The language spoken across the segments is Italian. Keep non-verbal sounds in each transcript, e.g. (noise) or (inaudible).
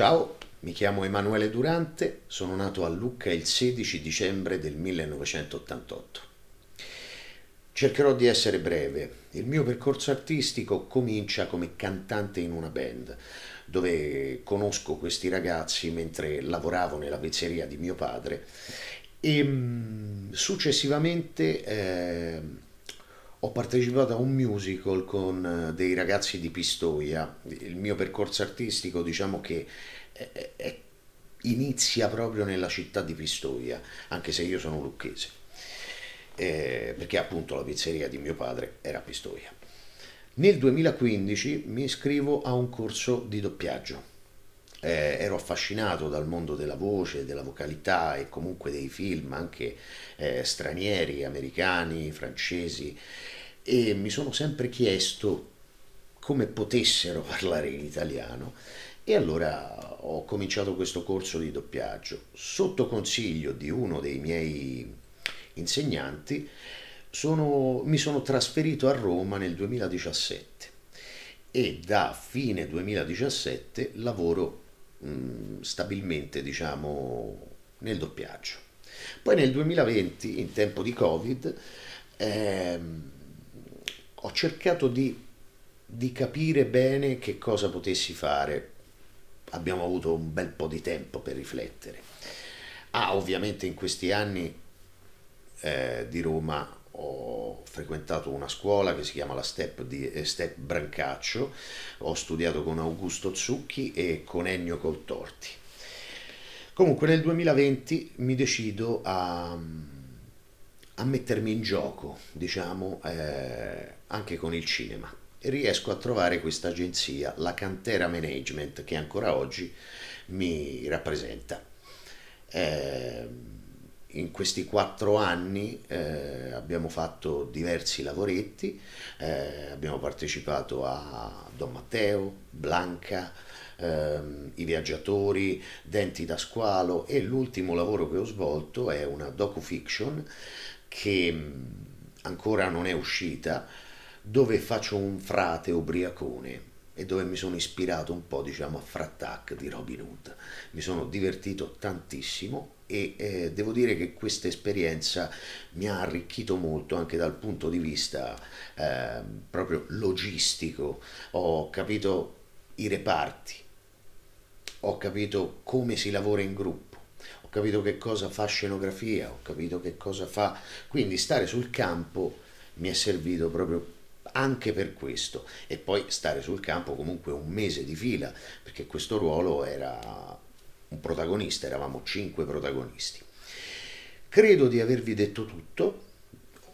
Ciao, mi chiamo Emanuele Durante, sono nato a Lucca il 16 dicembre del 1988. Cercherò di essere breve. Il mio percorso artistico comincia come cantante in una band, dove conosco questi ragazzi mentre lavoravo nella pizzeria di mio padre e mm, successivamente... Eh, ho partecipato a un musical con eh, dei ragazzi di Pistoia. Il mio percorso artistico, diciamo che è, eh, eh, è, inizia proprio nella città di Pistoia, anche se io sono lucchese, eh, perché appunto la pizzeria di mio padre era a Pistoia. Nel 2015 mi iscrivo a un corso di doppiaggio eh, ero affascinato dal mondo della voce, della vocalità e comunque dei film anche eh, stranieri, americani, francesi e mi sono sempre chiesto come potessero (laughs) parlare in italiano e allora ho cominciato questo corso di doppiaggio sotto consiglio di uno dei miei insegnanti sono, mi sono trasferito a Roma nel 2017 e da fine 2017 lavoro Mm, stabilmente diciamo, nel doppiaggio. Poi nel 2020, in tempo di Covid, ehm, ho cercato di, di capire bene che cosa potessi fare. Abbiamo avuto un bel po' di tempo per riflettere. Ah, ovviamente in questi anni eh, di Roma ho frequentato una scuola che si chiama la Step, di, eh, Step Brancaccio, ho studiato con Augusto Zucchi e con Ennio Coltorti. Comunque nel 2020 mi decido a, a mettermi in gioco, diciamo, eh, anche con il cinema. E riesco a trovare questa agenzia, la Cantera Management, che ancora oggi mi rappresenta. Eh, in questi quattro anni eh, abbiamo fatto diversi lavoretti, eh, abbiamo partecipato a Don Matteo, Blanca, ehm, I Viaggiatori, Denti da Squalo e l'ultimo lavoro che ho svolto è una docu-fiction che mm, ancora non è uscita, dove faccio un frate ubriacone e dove mi sono ispirato un po' diciamo a Frattac di Robin Hood. Mi sono divertito tantissimo e eh, devo dire che questa esperienza mi ha arricchito molto anche dal punto di vista eh, proprio logistico. Ho capito i reparti, ho capito come si lavora in gruppo ho capito che cosa fa scenografia, ho capito che cosa fa. Quindi stare sul campo mi è servito proprio anche per questo e poi stare sul campo comunque un mese di fila perché questo ruolo era un protagonista, eravamo cinque protagonisti. Credo di avervi detto tutto,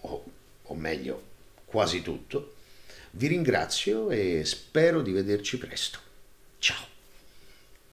o, o meglio quasi tutto, vi ringrazio e spero di vederci presto. Ciao!